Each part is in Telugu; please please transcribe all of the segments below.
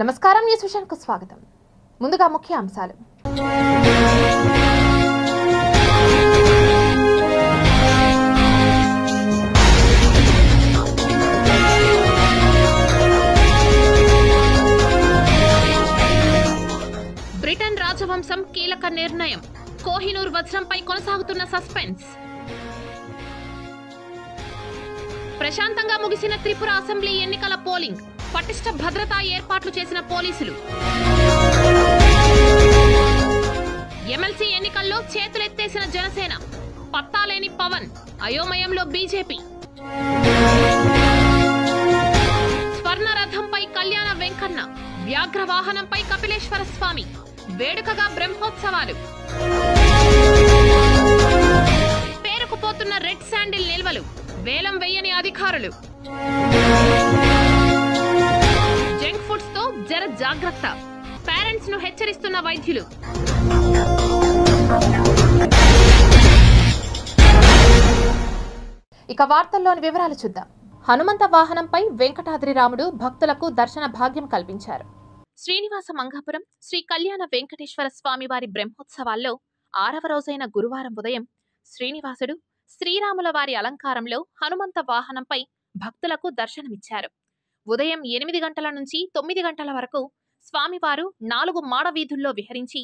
నమస్కారం న్యూస్ విషయానికి స్వాగతం ముందుగా ముఖ్య అంశాలు బ్రిటన్ రాజవంశం కీలక నిర్ణయం కోహినూర్ వజ్రంపై కొనసాగుతున్న సస్పెన్స్ ప్రశాంతంగా ముగిసిన త్రిపుర అసెంబ్లీ ఎన్నికల పోలింగ్ పటిష్ట భద్రతా ఏర్పాట్లు చేసిన పోలీసులు ఎమ్మెల్సీ ఎన్నికల్లో చేతులెత్తేసిన జనసేన పత్తాలేని పవన్ అయోమయంలో బీజేపీ స్వర్ణరథంపై కళ్యాణ వెంకన్న వ్యాఘ్ర వాహనంపై కపిలేశ్వర స్వామి వేడుకగా బ్రహ్మోత్సవాలు పేరుకుపోతున్న రెడ్ శాండిల్ నిల్వలు వేలం వెయ్యని అధికారులు జర జాగ్రత్త పేరెంట్స్ ను హెచ్చరిస్తున్న వైద్యులు ఇక వార్తల్లోని వివరాలు చూద్దాం హనుమంత వాహనంపై వెంకటాద్రి రాముడు భక్తులకు దర్శన భాగ్యం కల్పించారు శ్రీనివాస మంగాపురం శ్రీ కళ్యాణ వెంకటేశ్వర స్వామివారి బ్రహ్మోత్సవాల్లో ఆరవ రోజైన గురువారం ఉదయం శ్రీనివాసుడు శ్రీరాముల వారి అలంకారంలో హనుమంత వాహనంపై భక్తులకు దర్శనమిచ్చారు ఉదయం ఎనిమిది గంటల నుంచి తొమ్మిది గంటల వరకు స్వామివారు నాలుగు మాడ వీధుల్లో విహరించి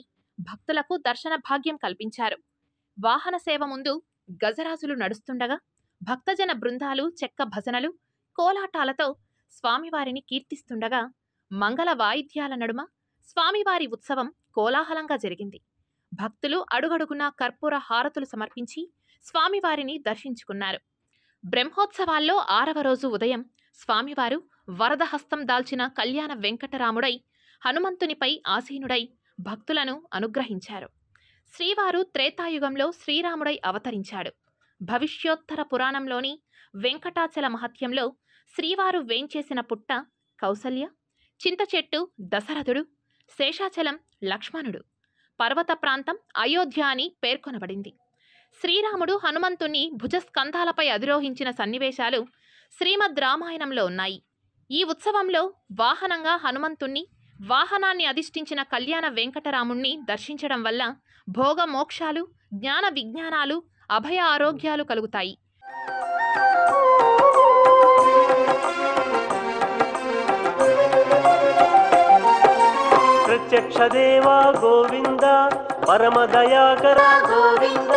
భక్తులకు దర్శన భాగ్యం కల్పించారు వాహన సేవ ముందు గజరాజులు నడుస్తుండగా భక్తజన బృందాలు చెక్క భజనలు కోలాటాలతో స్వామివారిని కీర్తిస్తుండగా మంగళ వాయిద్యాల నడుమ స్వామివారి ఉత్సవం కోలాహలంగా జరిగింది భక్తులు అడుగడుగునా కర్పూర హారతులు సమర్పించి స్వామివారిని దర్శించుకున్నారు బ్రహ్మోత్సవాల్లో ఆరవ రోజు ఉదయం స్వామివారు వరదహస్తం దాల్చిన కళ్యాణ వెంకటరాముడై హనుమంతునిపై ఆసీనుడై భక్తులను అనుగ్రహించారు శ్రీవారు త్రేతాయుగంలో శ్రీరాముడై అవతరించాడు భవిష్యోత్తర పురాణంలోని వెంకటాచల మహత్యంలో శ్రీవారు వేంచేసిన పుట్ట కౌసల్య చింతచెట్టు దశరథుడు శేషాచలం లక్ష్మణుడు పర్వత ప్రాంతం అయోధ్య అని పేర్కొనబడింది శ్రీరాముడు హనుమంతుణ్ణి భుజస్కంధాలపై అధిరోహించిన సన్నివేశాలు శ్రీమద్ రామాయణంలో ఉన్నాయి ఈ ఉత్సవంలో వాహనంగా హనుమంతుణ్ణి వాహనాన్ని అధిష్ఠించిన కళ్యాణ వెంకటరాముణ్ణి దర్శించడం వల్ల భోగ మోక్షాలు జ్ఞాన విజ్ఞానాలు అభయ ఆరోగ్యాలు కలుగుతాయి ప్రత్యక్ష దేవా గోవింద దయాకర గోవింద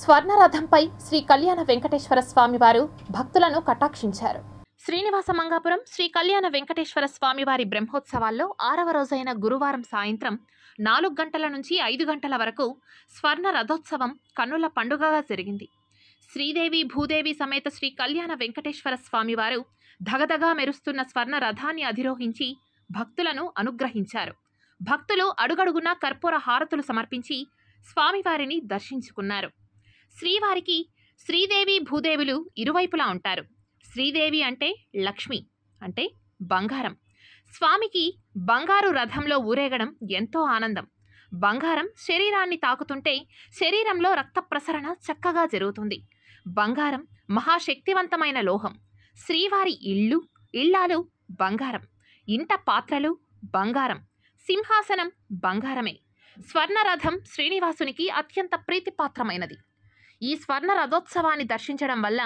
స్వర్ణరథంపై శ్రీ కళ్యాణ వెంకటేశ్వర స్వామివారు భక్తులను కటాక్షించారు శ్రీనివాస మంగాపురం శ్రీ కళ్యాణ వెంకటేశ్వర స్వామివారి బ్రహ్మోత్సవాల్లో ఆరవ రోజైన గురువారం సాయంత్రం నాలుగు గంటల నుంచి ఐదు గంటల వరకు స్వర్ణ రథోత్సవం కన్నుల పండుగగా జరిగింది శ్రీదేవి భూదేవి సమేత శ్రీ కళ్యాణ వెంకటేశ్వర స్వామివారు ధగధగా మెరుస్తున్న స్వర్ణ రథాన్ని అధిరోహించి భక్తులను అనుగ్రహించారు భక్తులు అడుగడుగునా కర్పూర హారతులు సమర్పించి స్వామివారిని దర్శించుకున్నారు శ్రీవారికి శ్రీదేవి భూదేవులు ఇరువైపులా ఉంటారు శ్రీదేవి అంటే లక్ష్మి అంటే బంగారం స్వామికి బంగారు రథంలో ఊరేగడం ఎంతో ఆనందం బంగారం శరీరాన్ని తాకుతుంటే శరీరంలో రక్త ప్రసరణ చక్కగా జరుగుతుంది బంగారం మహాశక్తివంతమైన లోహం శ్రీవారి ఇళ్ళు ఇళ్ళాలు బంగారం ఇంట పాత్రలు బంగారం సింహాసనం బంగారమే స్వర్ణరథం శ్రీనివాసునికి అత్యంత ప్రీతిపాత్రమైనది ఈ స్వర్ణ రథోత్సవాన్ని దర్శించడం వల్ల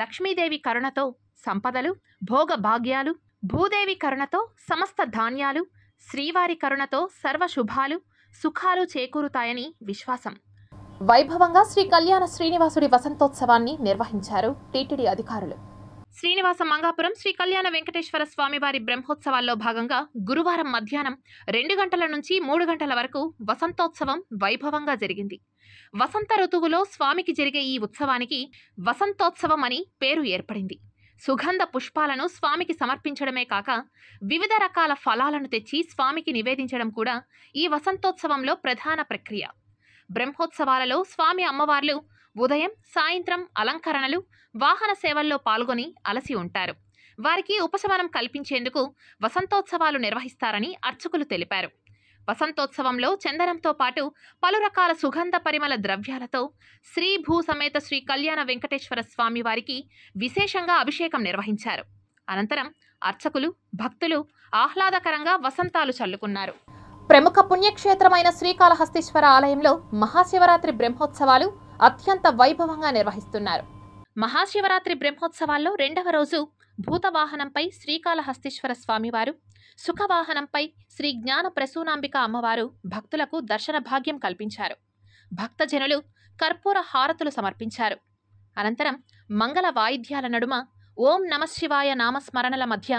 లక్ష్మీదేవి కరుణతో సంపదలు భోగ భాగ్యాలు భూదేవి కరుణతో సమస్త ధాన్యాలు శ్రీవారి కరుణతో సర్వశుభాలు సుఖాలు చేకూరుతాయని విశ్వాసం వైభవంగా శ్రీ కళ్యాణ శ్రీనివాసుడి వసంతోత్సవాన్ని నిర్వహించారు టీటీడీ అధికారులు శ్రీనివాస మంగాపురం శ్రీ కళ్యాణ వెంకటేశ్వర స్వామివారి బ్రహ్మోత్సవాల్లో భాగంగా గురువారం మధ్యాహ్నం రెండు గంటల నుంచి మూడు గంటల వరకు వసంతోత్సవం వైభవంగా జరిగింది వసంత ఋతువులో స్వామికి జరిగే ఈ ఉత్సవానికి వసంతోత్సవం అని పేరు ఏర్పడింది సుగంధ పుష్పాలను స్వామికి సమర్పించడమే కాక వివిధ రకాల ఫలాలను తెచ్చి స్వామికి నివేదించడం కూడా ఈ వసంతోత్సవంలో ప్రధాన ప్రక్రియ బ్రహ్మోత్సవాలలో స్వామి అమ్మవార్లు ఉదయం సాయంత్రం అలంకరణలు వాహన సేవల్లో పాల్గొని అలసి ఉంటారు వారికి ఉపశమనం కల్పించేందుకు వసంతోత్సవాలు నిర్వహిస్తారని అర్చకులు తెలిపారు వసంతోత్సవంలో చందనంతో పాటు పలు రకాల సుగంధ పరిమళ ద్రవ్యాలతో శ్రీ భూ సమేత శ్రీ కళ్యాణ వెంకటేశ్వర స్వామి వారికి విశేషంగా అభిషేకం నిర్వహించారు అనంతరం అర్చకులు భక్తులు ఆహ్లాదకరంగా వసంతాలు చల్లుకున్నారు ప్రముఖ పుణ్యక్షేత్రమైన శ్రీకాళహస్తీశ్వర ఆలయంలో మహాశివరాత్రి బ్రహ్మోత్సవాలు అత్యంత వైభవంగా నిర్వహిస్తున్నారు మహాశివరాత్రి బ్రహ్మోత్సవాల్లో రెండవ రోజు భూతవాహనంపై శ్రీకాళహస్తీశ్వర స్వామివారు సుఖవాహనంపై శ్రీ జ్ఞాన ప్రసూనాంబిక అమ్మవారు భక్తులకు దర్శన భాగ్యం కల్పించారు భక్తజనులు కర్పూర హారతులు సమర్పించారు అనంతరం మంగళ వాయిద్యాల నడుమ ఓం నమశివాయ నామస్మరణల మధ్య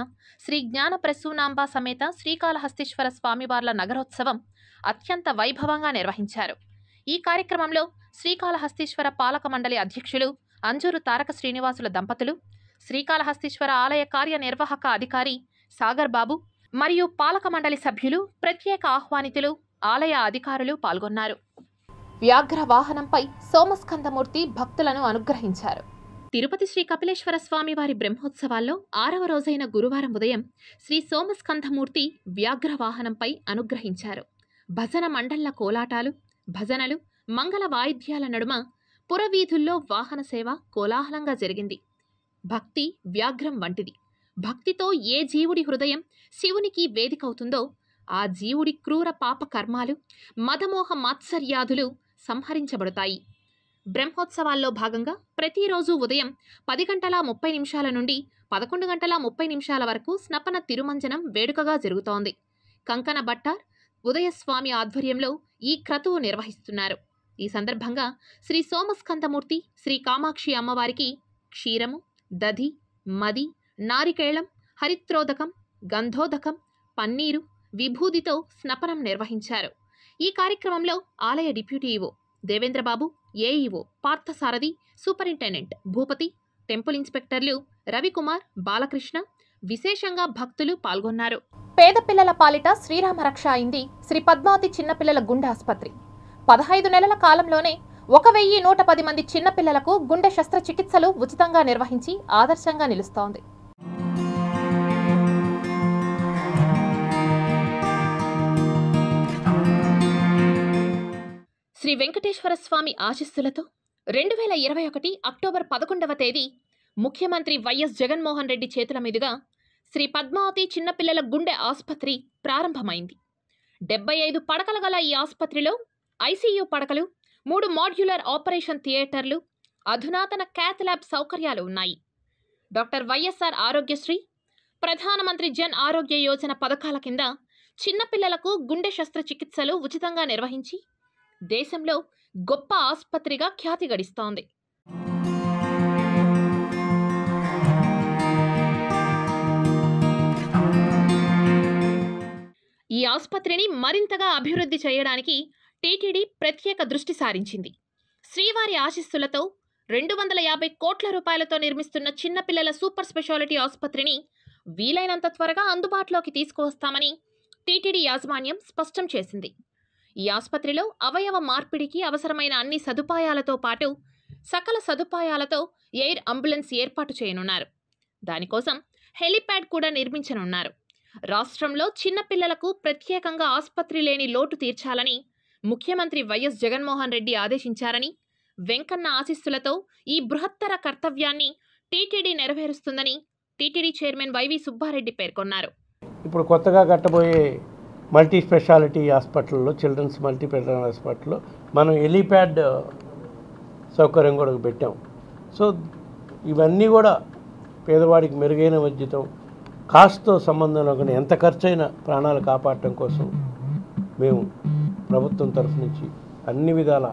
శ్రీ జ్ఞాన ప్రసూనాంబ సమేత శ్రీకాళహస్తీశ్వర స్వామివార్ల నగరోత్సవం అత్యంత వైభవంగా నిర్వహించారు ఈ కార్యక్రమంలో శ్రీకాళహస్తీశ్వర పాలక మండలి అధ్యక్షులు అంజూరు తారక శ్రీనివాసుల దంపతులు శ్రీకాళహస్తీశ్వర ఆలయ కార్యనిర్వాహక అధికారి సాగర్ బాబు మరియు పాలక మండలి సభ్యులు ప్రత్యేక ఆహ్వానితులు ఆలయ అధికారులు పాల్గొన్నారు వ్యాఘ్ర వాహనంపై సోమస్కందమూర్తి భక్తులను అనుగ్రహించారు తిరుపతి శ్రీ కపిలేశ్వర స్వామి వారి బ్రహ్మోత్సవాల్లో ఆరవ రోజైన గురువారం ఉదయం శ్రీ సోమస్కంధమూర్తి వ్యాఘ్ర వాహనంపై అనుగ్రహించారు భజన మండళ్ల కోలాటాలు భజనలు మంగళ వాయిద్యాల నడుమ పురవీధుల్లో వాహన సేవ కోలాహలంగా జరిగింది భక్తి వ్యాఘ్రం వంటిది భక్తితో ఏ జీవుడి హృదయం శివునికి వేదికవుతుందో ఆ జీవుడి క్రూర పాప కర్మాలు మదమోహ మాత్సర్యాదులు సంహరించబడతాయి బ్రహ్మోత్సవాల్లో భాగంగా ప్రతిరోజు ఉదయం పది గంటల ముప్పై నిమిషాల నుండి పదకొండు గంటల ముప్పై నిమిషాల వరకు స్నపన తిరుమంజనం వేడుకగా జరుగుతోంది కంకణ భట్టార్ ఉదయస్వామి ఆధ్వర్యంలో ఈ క్రతువు నిర్వహిస్తున్నారు ఈ సందర్భంగా శ్రీ సోమస్కందమూర్తి శ్రీ కామాక్షి అమ్మవారికి క్షీరము దధి మది నారికేళం హరిత్రోదకం గంధోదకం పన్నీరు విభూదితో స్నపనం నిర్వహించారు ఈ కార్యక్రమంలో ఆలయ deputy EO Devendrababu AEO Parthasarathi superintendent Bhupathi temple ఇన్స్పెక్టర్లు రవికుమార్ బాలకృష్ణ విశేషంగా భక్తులు పాల్గొన్నారు పేద పిల్లల పాలిట శ్రీరామరక్ష అయింది శ్రీ పద్మావతి చిన్నపిల్లల గుండె ఆసుపత్రి పదహైదు నెలల కాలంలోనే ఒక వెయ్యి నూట పది మంది చిన్నపిల్లలకు గుండె శస్త్రచికిత్సలు ఉచితంగా నిర్వహించి ఆదర్శంగా నిలుస్తోంది శ్రీ వెంకటేశ్వర స్వామి ఆశిస్తులతో రెండు వేల ఇరవై ఒకటి అక్టోబర్ పదకొండవ తేదీ ముఖ్యమంత్రి వైఎస్ జగన్మోహన్ రెడ్డి చేతుల మీదుగా శ్రీ పద్మావతి చిన్నపిల్లల గుండె ఆసుపత్రి ప్రారంభమైంది డెబ్బై ఐదు పడకల గల ఈ ఆసుపత్రిలో ఐసీయూ పడకలు మూడు మాడ్యులర్ ఆపరేషన్ థియేటర్లు అధునాతన క్యాథ్లాబ్ సౌకర్యాలు ఉన్నాయి డాక్టర్ వైఎస్ఆర్ ఆరోగ్యశ్రీ ప్రధానమంత్రి జన్ ఆరోగ్య యోజన పథకాల కింద చిన్నపిల్లలకు గుండె శస్త్రచికిత్సలు ఉచితంగా నిర్వహించి దేశంలో గొప్ప ఆసుపత్రిగా ఖ్యాతి గడిస్తోంది ఈ ఆసుపత్రిని మరింతగా అభివృద్ధి చేయడానికి టీటీడీ ప్రత్యేక దృష్టి సారించింది శ్రీవారి ఆశిస్సులతో రెండు వందల యాభై కోట్ల రూపాయలతో నిర్మిస్తున్న చిన్నపిల్లల సూపర్ స్పెషాలిటీ ఆసుపత్రిని వీలైనంత త్వరగా అందుబాటులోకి తీసుకువస్తామని టీటీడీ యాజమాన్యం స్పష్టం చేసింది ఈ ఆసుపత్రిలో అవయవ మార్పిడికి అవసరమైన అన్ని సదుపాయాలతో పాటు సకల సదుపాయాలతో ఎయిర్ అంబులెన్స్ ఏర్పాటు చేయనున్నారు దానికోసం హెలిప్యాడ్ కూడా నిర్మించనున్నారు రాష్ట్రంలో చిన్నపిల్లలకు ప్రత్యేకంగా ఆసుపత్రి లేని లోటు తీర్చాలని ముఖ్యమంత్రి వైఎస్ జగన్మోహన్ రెడ్డి ఆదేశించారని వెంకన్న ఆశీస్సులతో ఈ బృహత్తర కర్తవ్యాన్ని టీటీడీ నెరవేరుస్తుందని టీటీడీ చైర్మన్ వైవి సుబ్బారెడ్డి పేర్కొన్నారు ఇప్పుడు కొత్తగా కట్టబోయే మల్టీ స్పెషాలిటీ హాస్పిటల్లో చిల్డ్రన్స్ మల్టీ స్పెషాలిటీ హాస్పిటల్లో మనం ఎలిప్యాడ్ సౌకర్యం కూడా పెట్టాం సో ఇవన్నీ కూడా పేదవాడికి మెరుగైన విద్యతో కాస్ట్తో సంబంధం లేకుండా ఎంత ఖర్చైనా ప్రాణాలు కాపాడటం కోసం మేము ప్రభుత్వం తరఫు నుంచి అన్ని విధాల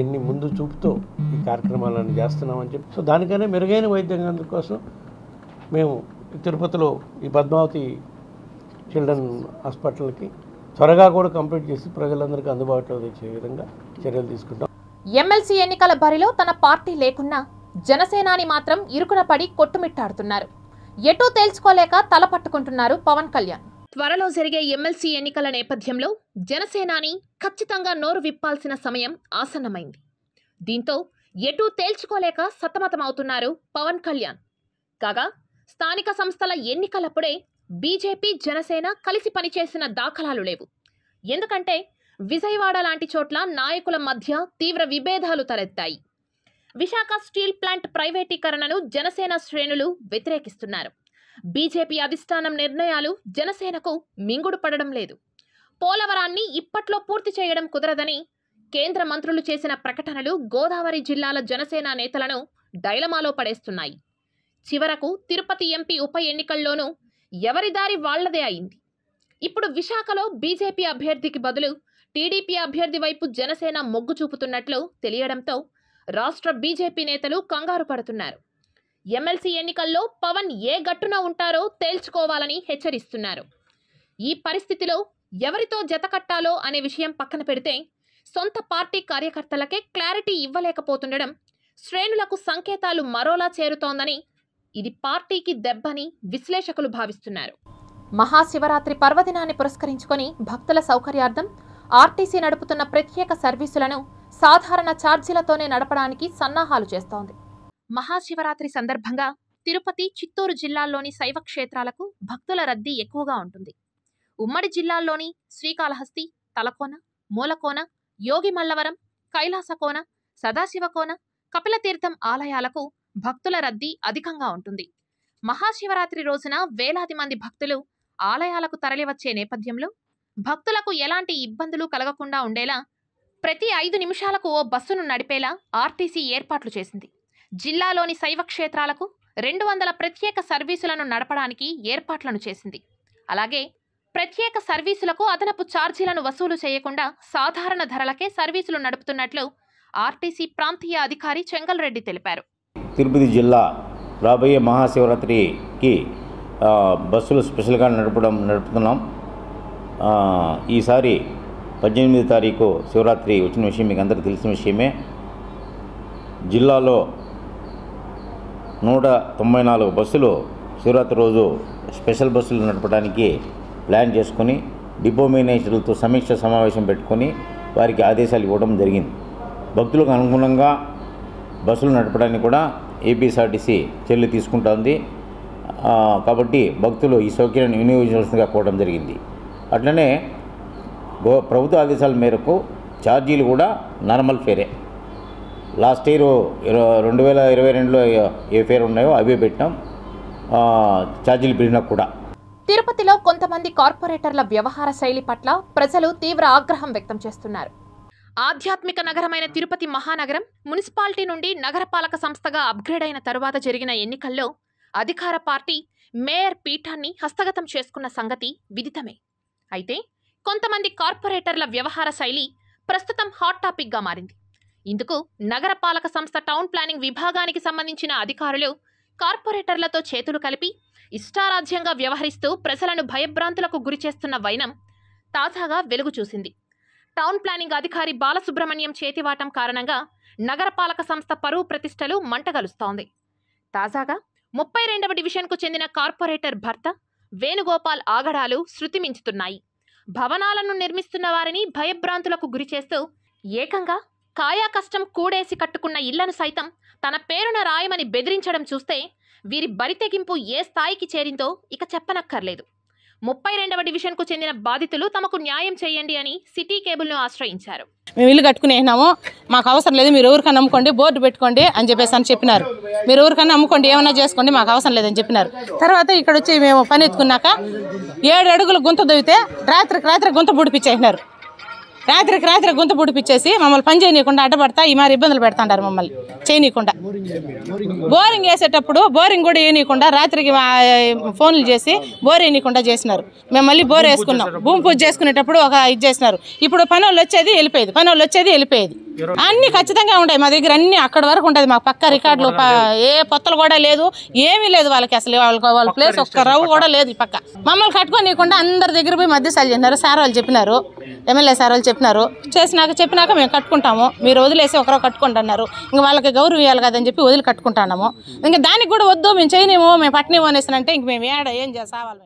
ఎన్ని ముందు చూపుతో ఈ కార్యక్రమాలను చేస్తున్నామని చెప్పి సో దానికనే మెరుగైన వైద్యం అందుకోసం మేము తిరుపతిలో ఈ పద్మావతి చిల్డ్రన్ హాస్పిటల్కి త్వరగా కూడా కంప్లీట్ చేసి ప్రజలందరికీ అందుబాటులో తెచ్చే విధంగా చర్యలు తీసుకుంటాం ఎమ్మెల్సీ ఎన్నికల బరిలో తన పార్టీ లేకున్నా జనసేనాని మాత్రం ఇరుకున పడి కొట్టుమిట్టాడుతున్నారు ఎటో తేల్చుకోలేక తల పట్టుకుంటున్నారు పవన్ కళ్యాణ్ త్వరలో జరిగే ఎమ్మెల్సీ ఎన్నికల నేపథ్యంలో జనసేనాని ఖచ్చితంగా నోరు విప్పాల్సిన సమయం ఆసన్నమైంది దీంతో ఎటూ తేల్చుకోలేక సతమతమవుతున్నారు పవన్ కళ్యాణ్ కాగా స్థానిక సంస్థల ఎన్నికలప్పుడే బీజేపీ జనసేన కలిసి పనిచేసిన దాఖలాలు లేవు ఎందుకంటే విజయవాడ లాంటి చోట్ల నాయకుల మధ్య తీవ్ర విభేదాలు తలెత్తాయి విశాఖ స్టీల్ ప్లాంట్ ప్రైవేటీకరణను జనసేన శ్రేణులు వ్యతిరేకిస్తున్నారు బీజేపీ అధిష్టానం నిర్ణయాలు జనసేనకు మింగుడు పడడం లేదు పోలవరాన్ని ఇప్పట్లో పూర్తి చేయడం కుదరదని కేంద్ర మంత్రులు చేసిన ప్రకటనలు గోదావరి జిల్లాల జనసేన నేతలను డైలమాలో పడేస్తున్నాయి చివరకు తిరుపతి ఎంపీ ఉప ఎన్నికల్లోనూ ఎవరి దారి వాళ్లదే అయింది ఇప్పుడు విశాఖలో బీజేపీ అభ్యర్థికి బదులు టీడీపీ అభ్యర్థి వైపు జనసేన మొగ్గు చూపుతున్నట్లు తెలియడంతో రాష్ట్ర బీజేపీ నేతలు కంగారు పడుతున్నారు ఎమ్మెల్సీ ఎన్నికల్లో పవన్ ఏ గట్టున ఉంటారో తేల్చుకోవాలని హెచ్చరిస్తున్నారు ఈ పరిస్థితిలో ఎవరితో జత కట్టాలో అనే విషయం పక్కన పెడితే సొంత పార్టీ కార్యకర్తలకే క్లారిటీ ఇవ్వలేకపోతుండడం శ్రేణులకు సంకేతాలు మరోలా చేరుతోందని ఇది పార్టీకి దెబ్బని విశ్లేషకులు భావిస్తున్నారు మహాశివరాత్రి పర్వదినాన్ని పురస్కరించుకొని భక్తుల సౌకర్యార్థం ఆర్టీసీ నడుపుతున్న ప్రత్యేక సర్వీసులను సాధారణ ఛార్జీలతోనే నడపడానికి సన్నాహాలు చేస్తోంది మహాశివరాత్రి సందర్భంగా తిరుపతి చిత్తూరు జిల్లాల్లోని శైవ క్షేత్రాలకు భక్తుల రద్దీ ఎక్కువగా ఉంటుంది ఉమ్మడి జిల్లాల్లోని శ్రీకాళహస్తి తలకోన మూలకోన యోగి మల్లవరం కైలాసకోన సదాశివకోన కపిలతీర్థం ఆలయాలకు భక్తుల రద్దీ అధికంగా ఉంటుంది మహాశివరాత్రి రోజున వేలాది మంది భక్తులు ఆలయాలకు తరలివచ్చే నేపథ్యంలో భక్తులకు ఎలాంటి ఇబ్బందులు కలగకుండా ఉండేలా ప్రతి ఐదు నిమిషాలకు ఓ బస్సును నడిపేలా ఆర్టీసీ ఏర్పాట్లు చేసింది జిల్లాలోని శైవ క్షేత్రాలకు రెండు వందల ప్రత్యేక సర్వీసులను నడపడానికి ఏర్పాట్లను చేసింది అలాగే ప్రత్యేక సర్వీసులకు అదనపు ఛార్జీలను వసూలు చేయకుండా సాధారణ ధరలకే సర్వీసులు నడుపుతున్నట్లు ఆర్టీసీ ప్రాంతీయ అధికారి చెంగల్రెడ్డి తెలిపారు తిరుపతి జిల్లా రాబోయే మహాశివరాత్రికి బస్సులు స్పెషల్గా నడపడం నడుపుతున్నాం ఈసారి పద్దెనిమిది తారీఖు శివరాత్రి వచ్చిన విషయం మీకు అందరికీ తెలిసిన విషయమే జిల్లాలో నూట తొంభై నాలుగు బస్సులు శివరాత్రి రోజు స్పెషల్ బస్సులు నడపడానికి ప్లాన్ చేసుకుని డిపో మేనేజర్లతో సమీక్ష సమావేశం పెట్టుకొని వారికి ఆదేశాలు ఇవ్వడం జరిగింది భక్తులకు అనుగుణంగా బస్సులు నడపడానికి కూడా ఏపీఎస్ఆర్టీసీ చర్యలు తీసుకుంటోంది కాబట్టి భక్తులు ఈ సౌకర్యాన్ని వినియోగించాల్సిందిగా కోవడం జరిగింది అట్లనే ప్రభుత్వ ఆదేశాల మేరకు ఛార్జీలు కూడా నార్మల్ ఫేరే లాస్ట్ ఇయర్ రెండు వేల ఇరవై రెండులో ఏ పేరు ఉన్నాయో అవి పెట్టినాం ఛార్జీలు పెరిగినా కూడా తిరుపతిలో కొంతమంది కార్పొరేటర్ల వ్యవహార శైలి పట్ల ప్రజలు తీవ్ర ఆగ్రహం వ్యక్తం చేస్తున్నారు ఆధ్యాత్మిక నగరమైన తిరుపతి మహానగరం మున్సిపాలిటీ నుండి నగరపాలక సంస్థగా అప్గ్రేడ్ అయిన తరువాత జరిగిన ఎన్నికల్లో అధికార పార్టీ మేయర్ పీఠాన్ని హస్తగతం చేసుకున్న సంగతి విదితమే అయితే కొంతమంది కార్పొరేటర్ల వ్యవహార శైలి ప్రస్తుతం హాట్ టాపిక్గా మారింది ఇందుకు నగరపాలక సంస్థ టౌన్ ప్లానింగ్ విభాగానికి సంబంధించిన అధికారులు కార్పొరేటర్లతో చేతులు కలిపి ఇష్టారాజ్యంగా వ్యవహరిస్తూ ప్రజలను భయభ్రాంతులకు గురిచేస్తున్న వైనం తాజాగా వెలుగు చూసింది టౌన్ ప్లానింగ్ అధికారి బాలసుబ్రహ్మణ్యం చేతివాటం కారణంగా నగరపాలక సంస్థ పరువు ప్రతిష్టలు మంటగలుస్తోంది తాజాగా ముప్పై రెండవ డివిజన్కు చెందిన కార్పొరేటర్ భర్త వేణుగోపాల్ ఆగడాలు శృతిమించుతున్నాయి భవనాలను నిర్మిస్తున్న వారిని భయభ్రాంతులకు గురిచేస్తూ ఏకంగా కాయా కష్టం కూడేసి కట్టుకున్న ఇళ్లను సైతం తన పేరున రాయమని బెదిరించడం చూస్తే వీరి బరితెగింపు ఏ స్థాయికి చేరిందో ఇక చెప్పనక్కర్లేదు ముప్పై రెండవ డివిజన్కు చెందిన బాధితులు తమకు న్యాయం చేయండి అని సిటీ కేబుల్ను ఆశ్రయించారు మేము ఇల్లు కట్టుకునేసినాము మాకు అవసరం లేదు మీరు ఎవరికైనా అమ్ముకోండి బోర్డు పెట్టుకోండి అని చెప్పేసి అని చెప్పినారు మీరు ఎవరికైనా అమ్ముకోండి ఏమైనా చేసుకోండి మాకు అవసరం లేదని చెప్పినారు తర్వాత ఇక్కడ వచ్చి మేము పని ఎత్తుకున్నాక ఏడు అడుగులు గుంత దొవితే రాత్రికి రాత్రి గుంత పుడిపించేసినారు రాత్రికి రాత్రి గుంత పుడిపించేసి మమ్మల్ని పని చేయనీయకుండా అడ్డపడతా ఈ మరి ఇబ్బందులు పెడతాంటారు మమ్మల్ని చేయనీయకుండా బోరింగ్ వేసేటప్పుడు బోరింగ్ కూడా వేయనీయకుండా రాత్రికి ఫోన్లు చేసి బోర్ వేయనీయకుండా చేసినారు మేము మళ్ళీ బోర్ వేసుకున్నాం భూమి పూజ చేసుకునేటప్పుడు ఒక ఇది చేసినారు ఇప్పుడు పని వచ్చేది వెళ్ళిపోయేది పని వచ్చేది వెళ్ళిపోయేది అన్ని ఖచ్చితంగా ఉంటాయి మా దగ్గర అన్ని అక్కడ వరకు ఉంటుంది మాకు పక్క రికార్డులు ఏ పొత్తలు కూడా లేదు ఏమీ లేదు వాళ్ళకి అసలు వాళ్ళకి వాళ్ళ ప్లేస్ ఒక్క రవ్వు కూడా లేదు ఈ పక్క మమ్మల్ని కట్టుకోనియకుండా అందరి దగ్గర పోయి మధ్య సార్ చెప్పినారు సార్ వాళ్ళు చెప్పినారు ఎమ్మెల్యే సార్ వాళ్ళు చెప్పినారు చేసినాక చెప్పినాక మేము కట్టుకుంటాము మీరు వదిలేసి ఒకరో కట్టుకుంటున్నారు అన్నారు ఇంకా వాళ్ళకి గౌరవం ఇవ్వాలి కదని చెప్పి వదిలి కట్టుకుంటాము ఇంకా దానికి కూడా వద్దు మేము చేయనేము మేము పట్టినేమో అనేసినంటే ఇంక మేము ఏడ ఏం చేసావాలి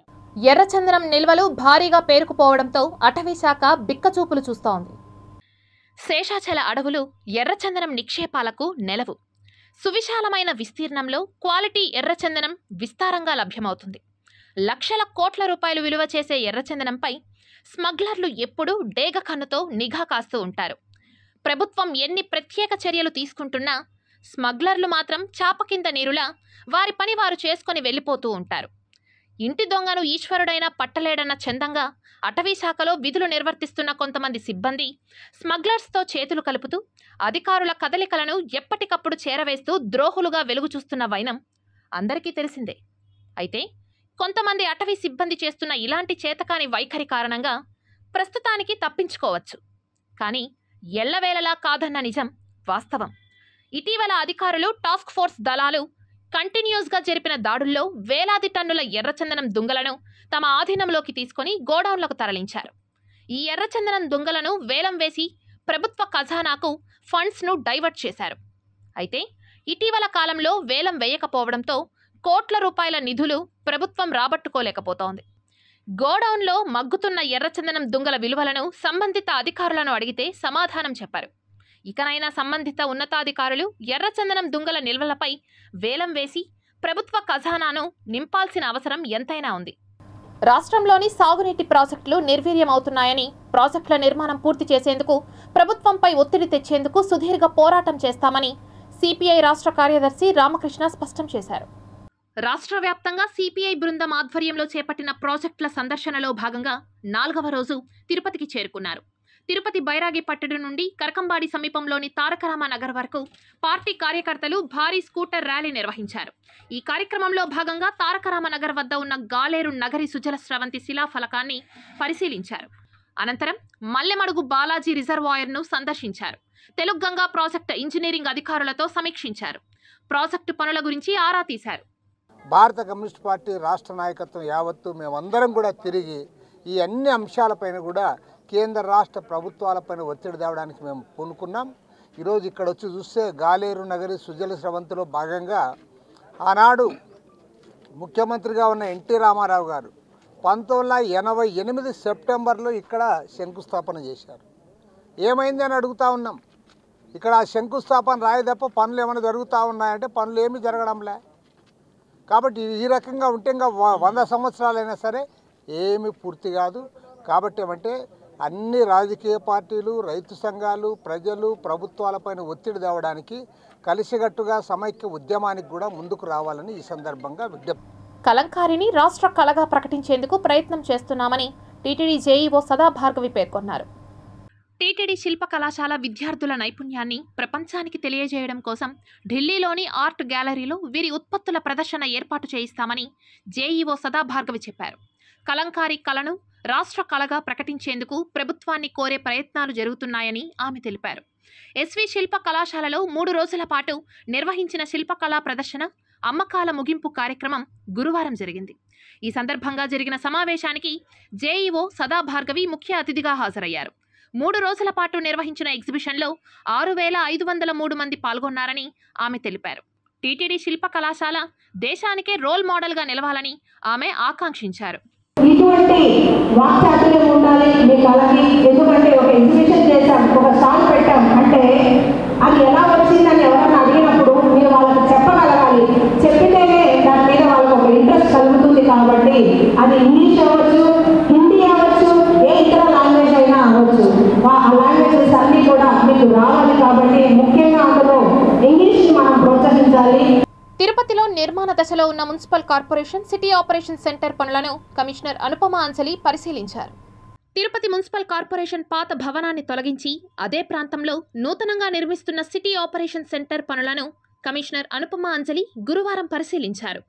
ఎర్రచందనం నిల్వలు భారీగా పేరుకుపోవడంతో అటవీ శాఖ బిక్కచూపులు చూస్తోంది శేషాచల అడవులు ఎర్రచందనం నిక్షేపాలకు నెలవు సువిశాలమైన విస్తీర్ణంలో క్వాలిటీ ఎర్రచందనం విస్తారంగా లభ్యమవుతుంది లక్షల కోట్ల రూపాయలు విలువ చేసే ఎర్రచందనంపై స్మగ్లర్లు ఎప్పుడూ డేగ కన్నుతో నిఘా కాస్తూ ఉంటారు ప్రభుత్వం ఎన్ని ప్రత్యేక చర్యలు తీసుకుంటున్నా స్మగ్లర్లు మాత్రం చాప కింద నీరులా వారి పని వారు చేసుకొని వెళ్ళిపోతూ ఉంటారు ఇంటి దొంగను ఈశ్వరుడైనా పట్టలేడన్న చందంగా అటవీ శాఖలో విధులు నిర్వర్తిస్తున్న కొంతమంది సిబ్బంది స్మగ్లర్స్తో చేతులు కలుపుతూ అధికారుల కదలికలను ఎప్పటికప్పుడు చేరవేస్తూ ద్రోహులుగా వెలుగు చూస్తున్న వైనం అందరికీ తెలిసిందే అయితే కొంతమంది అటవీ సిబ్బంది చేస్తున్న ఇలాంటి చేతకాని వైఖరి కారణంగా ప్రస్తుతానికి తప్పించుకోవచ్చు కానీ ఎల్లవేళలా కాదన్న నిజం వాస్తవం ఇటీవల అధికారులు టాస్క్ ఫోర్స్ దళాలు కంటిన్యూస్గా జరిపిన దాడుల్లో వేలాది టన్నుల ఎర్రచందనం దుంగలను తమ ఆధీనంలోకి తీసుకొని గోడౌన్లకు తరలించారు ఈ ఎర్రచందనం దుంగలను వేలం వేసి ప్రభుత్వ ఖజానాకు ఫండ్స్ను డైవర్ట్ చేశారు అయితే ఇటీవల కాలంలో వేలం వేయకపోవడంతో కోట్ల రూపాయల నిధులు ప్రభుత్వం రాబట్టుకోలేకపోతోంది గోడౌన్లో మగ్గుతున్న ఎర్రచందనం దుంగల విలువలను సంబంధిత అధికారులను అడిగితే సమాధానం చెప్పారు ఇకనైనా సంబంధిత ఉన్నతాధికారులు ఎర్రచందనం దుంగల నిల్వలపై వేలం వేసి ప్రభుత్వ ఖజానాను నింపాల్సిన అవసరం ఎంతైనా ఉంది రాష్ట్రంలోని సాగునీటి ప్రాజెక్టులు నిర్వీర్యమవుతున్నాయని ప్రాజెక్టుల నిర్మాణం పూర్తి చేసేందుకు ప్రభుత్వంపై ఒత్తిడి తెచ్చేందుకు సుదీర్ఘ పోరాటం చేస్తామని సిపిఐ రాష్ట్ర కార్యదర్శి రామకృష్ణ స్పష్టం చేశారు రాష్ట్ర వ్యాప్తంగా సిపిఐ బృందం ఆధ్వర్యంలో చేపట్టిన ప్రాజెక్టుల సందర్శనలో భాగంగా నాలుగవ రోజు తిరుపతికి చేరుకున్నారు తిరుపతి బైరాగి పట్టణం నుండి కరకంబాడి సమీపంలోని తారకరామ నగర్ వరకు పార్టీ కార్యకర్తలు భారీ స్కూటర్ ర్యాలీ నిర్వహించారు ఈ కార్యక్రమంలో భాగంగా తారకరామ నగర్ వద్ద ఉన్న గాలేరు నగరి సుజల స్రవంతి శిలాఫలకాన్ని పరిశీలించారు అనంతరం మల్లెమడుగు బాలాజీ రిజర్వాయర్ను సందర్శించారు తెలుగు గంగా ప్రాజెక్టు ఇంజనీరింగ్ అధికారులతో సమీక్షించారు ప్రాజెక్టు పనుల గురించి ఆరా తీశారు భారత కమ్యూనిస్ట్ పార్టీ రాష్ట్ర నాయకత్వం యావత్తు మేమందరం కూడా తిరిగి ఈ అన్ని అంశాలపైన కూడా కేంద్ర రాష్ట్ర ప్రభుత్వాలపైన ఒత్తిడి తేవడానికి మేము పూనుకున్నాం ఈరోజు ఇక్కడ వచ్చి చూస్తే గాలేరు నగరి సుజల స్రవంతిలో భాగంగా ఆనాడు ముఖ్యమంత్రిగా ఉన్న ఎన్టీ రామారావు గారు పంతొమ్మిది ఎనభై ఎనిమిది సెప్టెంబర్లో ఇక్కడ శంకుస్థాపన చేశారు ఏమైంది అని అడుగుతూ ఉన్నాం ఇక్కడ శంకుస్థాపన రాయి తప్ప పనులు ఏమైనా జరుగుతూ ఉన్నాయంటే పనులు ఏమీ జరగడంలే కాబట్టి ఈ రకంగా ఉంటే ఇంకా వంద సంవత్సరాలైనా సరే ఏమి పూర్తి కాదు కాబట్టి ఏమంటే అన్ని రాజకీయ పార్టీలు రైతు సంఘాలు ప్రజలు ప్రభుత్వాలపైన ఒత్తిడి తేవడానికి కలిసిగట్టుగా సమైక్య ఉద్యమానికి కూడా ముందుకు రావాలని ఈ సందర్భంగా విజ్ఞప్తి కలంకారిని రాష్ట్ర కళగా ప్రకటించేందుకు ప్రయత్నం చేస్తున్నామని టీటీడీ జేఈఓ సదా భార్గవి పేర్కొన్నారు టీటీడీ శిల్ప కళాశాల విద్యార్థుల నైపుణ్యాన్ని ప్రపంచానికి తెలియజేయడం కోసం ఢిల్లీలోని ఆర్ట్ గ్యాలరీలో వీరి ఉత్పత్తుల ప్రదర్శన ఏర్పాటు చేయిస్తామని జేఈఓ సదాభార్గవి చెప్పారు కలంకారీ కళను రాష్ట్ర కళగా ప్రకటించేందుకు ప్రభుత్వాన్ని కోరే ప్రయత్నాలు జరుగుతున్నాయని ఆమె తెలిపారు ఎస్వి శిల్ప కళాశాలలో మూడు రోజుల పాటు నిర్వహించిన శిల్పకళా ప్రదర్శన అమ్మకాల ముగింపు కార్యక్రమం గురువారం జరిగింది ఈ సందర్భంగా జరిగిన సమావేశానికి జేఈఓ సదాభార్గవి ముఖ్య అతిథిగా హాజరయ్యారు మూడు రోజుల పాటు నిర్వహించిన ఎగ్జిబిషన్లో ఆరు వేల ఐదు వందల మూడు మంది పాల్గొన్నారని ఆమె తెలిపారు టీటీడీ శిల్ప కళాశాల దేశానికే రోల్ మోడల్గా నిలవాలని ఆమె ఆకాంక్షించారు ఇటువంటి వాక్చాతుర్యం ఉండాలి మీ కళకి ఎందుకంటే ఒక ఎగ్జిబిషన్ చేశాం ఒక స్టాల్ పెట్టాం అంటే అది ఎలా వచ్చిందని ఎవరైనా అడిగినప్పుడు మీరు వాళ్ళకి చెప్పగలగాలి చెప్పితేనే దాని మీద వాళ్ళకి ఒక ఇంట్రెస్ట్ కలుగుతుంది కాబట్టి అది ఇంగ్లీష్ అవ్వచ్చు కాబట్టి ముఖ్యంగా అందులో ఇంగ్లీష్ మనం ప్రోత్సహించాలి తిరుపతిలో నిర్మాణ దశలో ఉన్న municipal corporation city operation centre పనులను కమిషనర్ అనుపమ అంజలి పరిశీలించారు తిరుపతి మున్సిపల్ కార్పొరేషన్ పాత భవనాన్ని తొలగించి అదే ప్రాంతంలో నూతనంగా నిర్మిస్తున్న సిటీ ఆపరేషన్ సెంటర్ పనులను కమిషనర్ అనుపమ అంజలి గురువారం పరిశీలించారు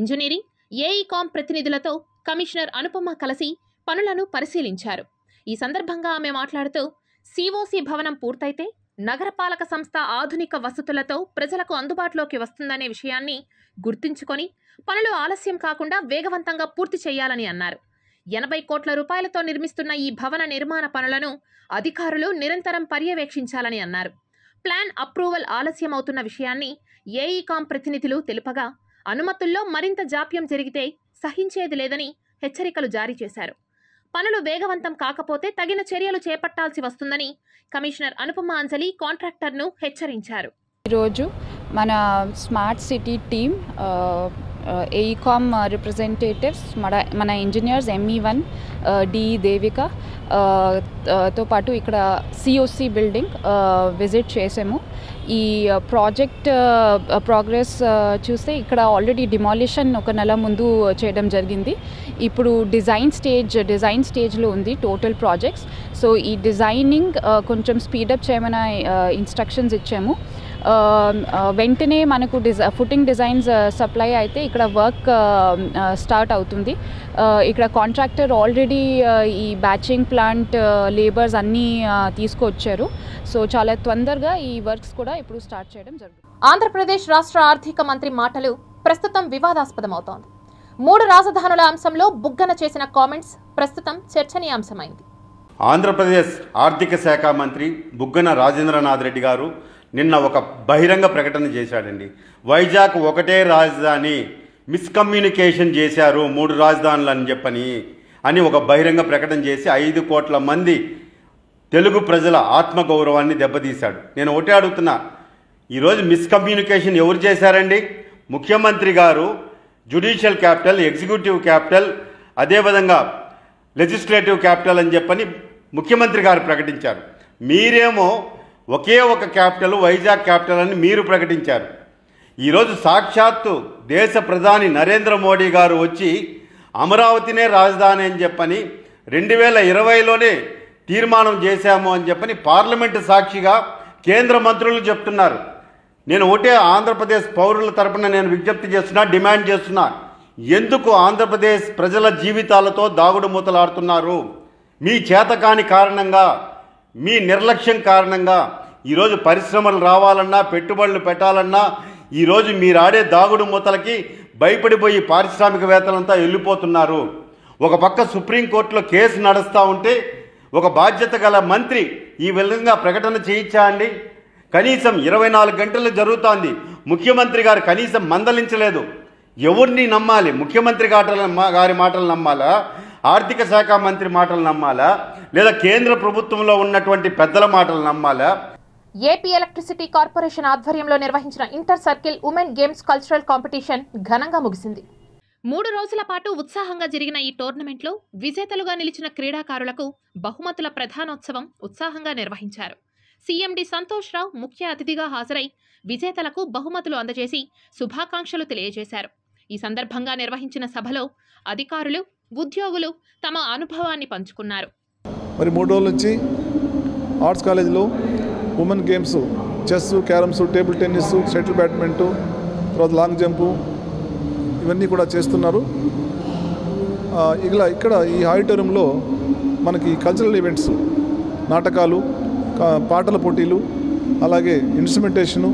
ఇంజనీరింగ్ ఏఈకామ్ ప్రతినిధులతో కమిషనర్ అనుపమ కలిసి పనులను పరిశీలించారు ఈ సందర్భంగా ఆమె మాట్లాడుతూ సిఓసి భవనం పూర్తయితే నగరపాలక సంస్థ ఆధునిక వసతులతో ప్రజలకు అందుబాటులోకి వస్తుందనే విషయాన్ని గుర్తుంచుకొని పనులు ఆలస్యం కాకుండా వేగవంతంగా పూర్తి చేయాలని అన్నారు ఎనభై కోట్ల రూపాయలతో నిర్మిస్తున్న ఈ భవన నిర్మాణ పనులను అధికారులు నిరంతరం పర్యవేక్షించాలని అన్నారు ప్లాన్ అప్రూవల్ ఆలస్యమవుతున్న విషయాన్ని ఏఈకాం ప్రతినిధులు తెలుపగా అనుమతుల్లో మరింత జాప్యం జరిగితే సహించేది లేదని హెచ్చరికలు జారీ చేశారు పనులు వేగవంతం కాకపోతే తగిన చర్యలు చేపట్టాల్సి వస్తుందని కమిషనర్ అనుపమ అంజలి కాంట్రాక్టర్ను హెచ్చరించారు ఈరోజు మన smart city team AECOM representatives మన మన engineers ME one D Devika తో పాటు ఇక్కడ సిఓసి బిల్డింగ్ విజిట్ చేసాము ఈ ప్రాజెక్ట్ ప్రోగ్రెస్ చూస్తే ఇక్కడ ఆల్రెడీ డిమాలిషన్ ఒక నెల ముందు చేయడం జరిగింది ఇప్పుడు డిజైన్ స్టేజ్ డిజైన్ స్టేజ్లో ఉంది టోటల్ ప్రాజెక్ట్స్ సో ఈ డిజైనింగ్ కొంచెం స్పీడప్ చేయమని ఇన్స్ట్రక్షన్స్ ఇచ్చాము Um, uh, వెంటనే మనకు డిజై ఫుటింగ్ డిజైన్స్ uh, సప్లై అయితే ఇక్కడ వర్క్ um, uh, స్టార్ట్ అవుతుంది ఇక్కడ కాంట్రాక్టర్ ఆల్రెడీ ఈ బ్యాచింగ్ ప్లాంట్ లేబర్స్ అన్నీ తీసుకొచ్చారు సో చాలా తొందరగా ఈ వర్క్స్ కూడా ఇప్పుడు స్టార్ట్ చేయడం జరుగుతుంది ఆంధ్రప్రదేశ్ రాష్ట్ర ఆర్థిక మంత్రి మాటలు ప్రస్తుతం వివాదాస్పదమవుతోంది మూడు రాజధానుల అంశంలో బుగ్గన చేసిన కామెంట్స్ ప్రస్తుతం చర్చనీయాంశమైంది ఆంధ్రప్రదేశ్ ఆర్థిక శాఖ మంత్రి బుగ్గన రాజేంద్రనాథ్ రెడ్డి గారు నిన్న ఒక బహిరంగ ప్రకటన చేశాడండి వైజాగ్ ఒకటే రాజధాని మిస్కమ్యూనికేషన్ చేశారు మూడు రాజధానులు అని చెప్పని అని ఒక బహిరంగ ప్రకటన చేసి ఐదు కోట్ల మంది తెలుగు ప్రజల ఆత్మగౌరవాన్ని దెబ్బతీశాడు నేను ఒకటే అడుగుతున్నా ఈరోజు మిస్కమ్యూనికేషన్ ఎవరు చేశారండి ముఖ్యమంత్రి గారు జ్యుడిషియల్ క్యాపిటల్ ఎగ్జిక్యూటివ్ క్యాపిటల్ అదేవిధంగా లెజిస్లేటివ్ క్యాపిటల్ అని చెప్పని ముఖ్యమంత్రి గారు ప్రకటించారు మీరేమో ఒకే ఒక క్యాపిటల్ వైజాగ్ క్యాపిటల్ అని మీరు ప్రకటించారు ఈరోజు సాక్షాత్తు దేశ ప్రధాని నరేంద్ర మోడీ గారు వచ్చి అమరావతినే రాజధాని అని చెప్పని రెండు వేల ఇరవైలోనే తీర్మానం చేశాము అని చెప్పని పార్లమెంటు సాక్షిగా కేంద్ర మంత్రులు చెప్తున్నారు నేను ఒకటే ఆంధ్రప్రదేశ్ పౌరుల తరపున నేను విజ్ఞప్తి చేస్తున్నా డిమాండ్ చేస్తున్నా ఎందుకు ఆంధ్రప్రదేశ్ ప్రజల జీవితాలతో దాగుడు మూతలాడుతున్నారు మీ చేతకాని కారణంగా మీ నిర్లక్ష్యం కారణంగా ఈరోజు పరిశ్రమలు రావాలన్నా పెట్టుబడులు పెట్టాలన్నా ఈరోజు మీరు ఆడే దాగుడు మూతలకి భయపడిపోయి పారిశ్రామికవేత్తలంతా వెళ్ళిపోతున్నారు ఒక పక్క సుప్రీంకోర్టులో కేసు నడుస్తూ ఉంటే ఒక బాధ్యత గల మంత్రి ఈ విధంగా ప్రకటన చేయించా అండి కనీసం ఇరవై నాలుగు గంటలు జరుగుతోంది ముఖ్యమంత్రి గారు కనీసం మందలించలేదు ఎవరిని నమ్మాలి ముఖ్యమంత్రి గారి మాటలు నమ్మాలా ఆర్థిక శాఖ మంత్రి మాటలు నమ్మాలా లేదా కేంద్ర ప్రభుత్వంలో ఉన్నటువంటి పెద్దల మాటలు నమ్మాలా ఏపీ ఎలక్ట్రిసిటీ కార్పొరేషన్ ఆధ్వర్యంలో నిర్వహించిన inter circle women games cultural competition ఘనంగా ముగిసింది మూడు రోజుల పాటు ఉత్సాహంగా జరిగిన ఈ టోర్నమెంట్లో విజేతలుగా నిలిచిన క్రీడాకారులకు బహుమతుల ప్రధానోత్సవం ఉత్సాహంగా నిర్వహించారు సీఎండి సంతోష్ రావు ముఖ్య అతిథిగా హాజరై విజేతలకు బహుమతులు అందజేసి శుభాకాంక్షలు తెలియజేశారు ఈ సందర్భంగా నిర్వహించిన సభలో అధికారులు ఉద్యోగులు తమ అనుభవాన్ని పంచుకున్నారు మరి మూడు రోజుల నుంచి ఆర్ట్స్ కాలేజీలో women games chess carroms table tennis shuttle badminton తర్వాత లాంగ్ జంపు ఇవన్నీ కూడా చేస్తున్నారు ఇలా ఇక్కడ ఈ ఆడిటోరియంలో మనకి కల్చరల్ ఈవెంట్స్ నాటకాలు పాటల పోటీలు అలాగే ఇన్స్ట్రుమెంటేషను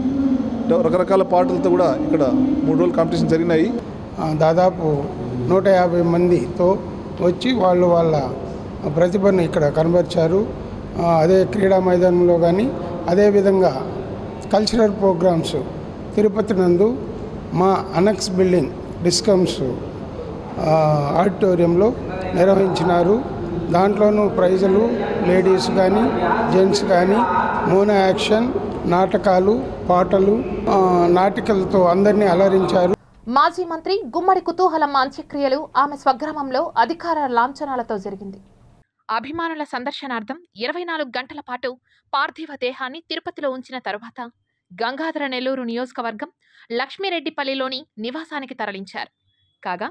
రకరకాల పాటలతో కూడా ఇక్కడ మూడు రోజులు కాంపిటీషన్ జరిగినాయి దాదాపు నూట యాభై మందితో వచ్చి వాళ్ళు వాళ్ళ ప్రతిభను ఇక్కడ కనబరిచారు అదే క్రీడా మైదానంలో కానీ అదేవిధంగా కల్చరల్ ప్రోగ్రామ్స్ తిరుపతి నందు మా అనక్స్ బిల్డింగ్ డిస్కమ్స్ ఆడిటోరియంలో నిర్వహించినారు దాంట్లోనూ ప్రైజులు లేడీస్ కానీ జెంట్స్ కానీ మోనో యాక్షన్ నాటకాలు పాటలు నాటికలతో అందరినీ అలరించారు మాజీ మంత్రి గుమ్మడి కుతూహల అంత్యక్రియలు ఆమె స్వగ్రామంలో అధికార లాంఛనాలతో జరిగింది అభిమానుల సందర్శనార్థం ఇరవై నాలుగు గంటల పాటు పార్థివ దేహాన్ని తిరుపతిలో ఉంచిన తరువాత గంగాధర నెల్లూరు నియోజకవర్గం లక్ష్మీరెడ్డిపల్లిలోని నివాసానికి తరలించారు కాగా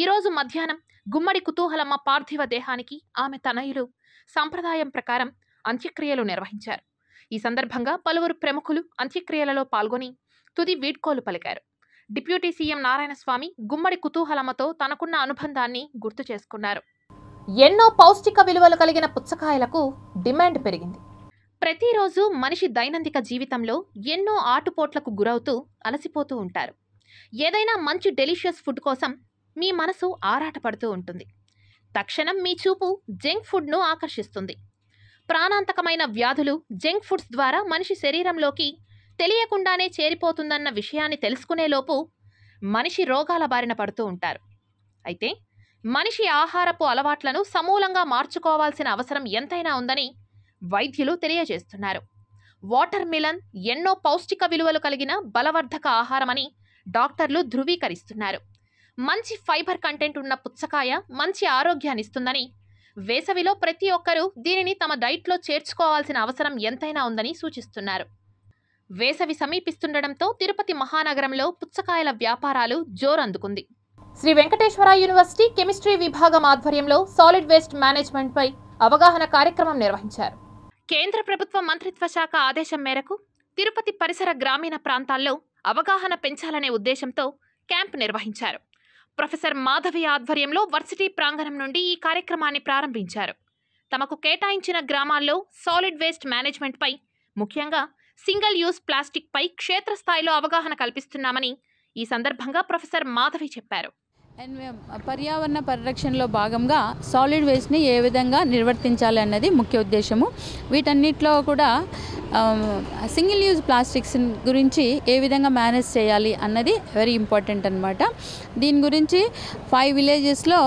ఈరోజు మధ్యాహ్నం గుమ్మడి కుతూహలమ్మ పార్థివ దేహానికి ఆమె తనయులు సంప్రదాయం ప్రకారం అంత్యక్రియలు నిర్వహించారు ఈ సందర్భంగా పలువురు ప్రముఖులు అంత్యక్రియలలో పాల్గొని తుది వీడ్కోలు పలికారు డిప్యూటీ సీఎం నారాయణస్వామి గుమ్మడి కుతూహలమ్మతో తనకున్న అనుబంధాన్ని గుర్తు చేసుకున్నారు ఎన్నో పౌష్టిక విలువలు కలిగిన పుచ్చకాయలకు డిమాండ్ పెరిగింది ప్రతిరోజు మనిషి దైనందిక జీవితంలో ఎన్నో ఆటుపోట్లకు గురవుతూ అలసిపోతూ ఉంటారు ఏదైనా మంచి డెలిషియస్ ఫుడ్ కోసం మీ మనసు ఆరాటపడుతూ ఉంటుంది తక్షణం మీ చూపు జంక్ ఫుడ్ను ఆకర్షిస్తుంది ప్రాణాంతకమైన వ్యాధులు జంక్ ఫుడ్స్ ద్వారా మనిషి శరీరంలోకి తెలియకుండానే చేరిపోతుందన్న విషయాన్ని తెలుసుకునేలోపు మనిషి రోగాల బారిన పడుతూ ఉంటారు అయితే మనిషి ఆహారపు అలవాట్లను సమూలంగా మార్చుకోవాల్సిన అవసరం ఎంతైనా ఉందని వైద్యులు తెలియజేస్తున్నారు వాటర్ మిలన్ ఎన్నో పౌష్టిక విలువలు కలిగిన బలవర్ధక ఆహారమని డాక్టర్లు ధృవీకరిస్తున్నారు మంచి ఫైబర్ కంటెంట్ ఉన్న పుచ్చకాయ మంచి ఆరోగ్యాన్నిస్తుందని వేసవిలో ప్రతి ఒక్కరూ దీనిని తమ డైట్లో చేర్చుకోవాల్సిన అవసరం ఎంతైనా ఉందని సూచిస్తున్నారు వేసవి సమీపిస్తుండటంతో తిరుపతి మహానగరంలో పుచ్చకాయల వ్యాపారాలు జోరందుకుంది శ్రీ వెంకటేశ్వర యూనివర్సిటీ కెమిస్ట్రీ విభాగం ఆధ్వర్యంలో సాలిడ్ వేస్ట్ మేనేజ్మెంట్ పై అవగాహన కార్యక్రమం నిర్వహించారు కేంద్ర ప్రభుత్వ మంత్రిత్వ శాఖ ఆదేశం మేరకు తిరుపతి పరిసర గ్రామీణ ప్రాంతాల్లో అవగాహన పెంచాలనే ఉద్దేశంతో క్యాంప్ నిర్వహించారు ప్రొఫెసర్ మాధవి ఆధ్వర్యంలో వర్సిటీ ప్రాంగణం నుండి ఈ కార్యక్రమాన్ని ప్రారంభించారు తమకు కేటాయించిన గ్రామాల్లో సాలిడ్ వేస్ట్ మేనేజ్మెంట్పై ముఖ్యంగా సింగిల్ యూజ్ పై క్షేత్రస్థాయిలో అవగాహన కల్పిస్తున్నామని ఈ సందర్భంగా ప్రొఫెసర్ మాధవి చెప్పారు అండ్ uh, పర్యావరణ పరిరక్షణలో భాగంగా సాలిడ్ వేస్ట్ని ఏ విధంగా నిర్వర్తించాలి అన్నది ముఖ్య ఉద్దేశము వీటన్నిటిలో కూడా సింగిల్ యూజ్ ప్లాస్టిక్స్ గురించి ఏ విధంగా మేనేజ్ చేయాలి అన్నది వెరీ ఇంపార్టెంట్ అనమాట దీని గురించి ఫైవ్ విలేజెస్లో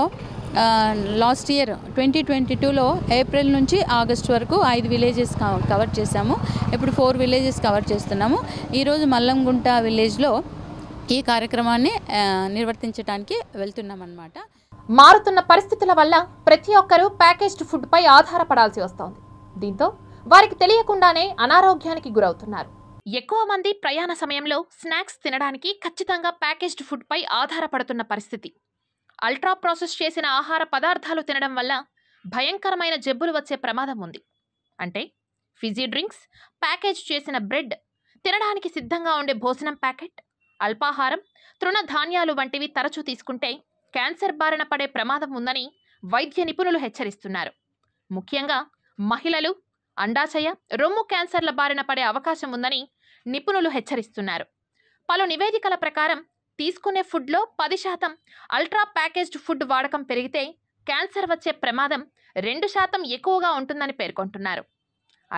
లాస్ట్ ఇయర్ ట్వంటీ ట్వంటీ టూలో ఏప్రిల్ నుంచి ఆగస్ట్ వరకు ఐదు విలేజెస్ కవర్ చేశాము ఇప్పుడు ఫోర్ విలేజెస్ కవర్ చేస్తున్నాము ఈరోజు మల్లంగుంట విలేజ్లో ఈ కార్యక్రమాన్ని నిర్వర్తించడానికి వెళ్తున్నామన్నమాట మారుతున్న పరిస్థితుల వల్ల ప్రతి ఒక్కరూ ప్యాకేజ్డ్ ఫుడ్పై ఆధారపడాల్సి వస్తోంది దీంతో వారికి తెలియకుండానే అనారోగ్యానికి గురవుతున్నారు ఎక్కువ మంది ప్రయాణ సమయంలో స్నాక్స్ తినడానికి ఖచ్చితంగా ప్యాకేజ్డ్ ఫుడ్పై ఆధారపడుతున్న పరిస్థితి అల్ట్రా ప్రాసెస్ చేసిన ఆహార పదార్థాలు తినడం వల్ల భయంకరమైన జబ్బులు వచ్చే ప్రమాదం ఉంది అంటే ఫిజీ డ్రింక్స్ ప్యాకేజ్ చేసిన బ్రెడ్ తినడానికి సిద్ధంగా ఉండే భోజనం ప్యాకెట్ అల్పాహారం తృణధాన్యాలు వంటివి తరచూ తీసుకుంటే క్యాన్సర్ బారిన పడే ప్రమాదం ఉందని వైద్య నిపుణులు హెచ్చరిస్తున్నారు ముఖ్యంగా మహిళలు అండాశయ రొమ్ము క్యాన్సర్ల బారిన పడే అవకాశం ఉందని నిపుణులు హెచ్చరిస్తున్నారు పలు నివేదికల ప్రకారం తీసుకునే ఫుడ్లో పది శాతం అల్ట్రా ప్యాకేజ్డ్ ఫుడ్ వాడకం పెరిగితే క్యాన్సర్ వచ్చే ప్రమాదం రెండు శాతం ఎక్కువగా ఉంటుందని పేర్కొంటున్నారు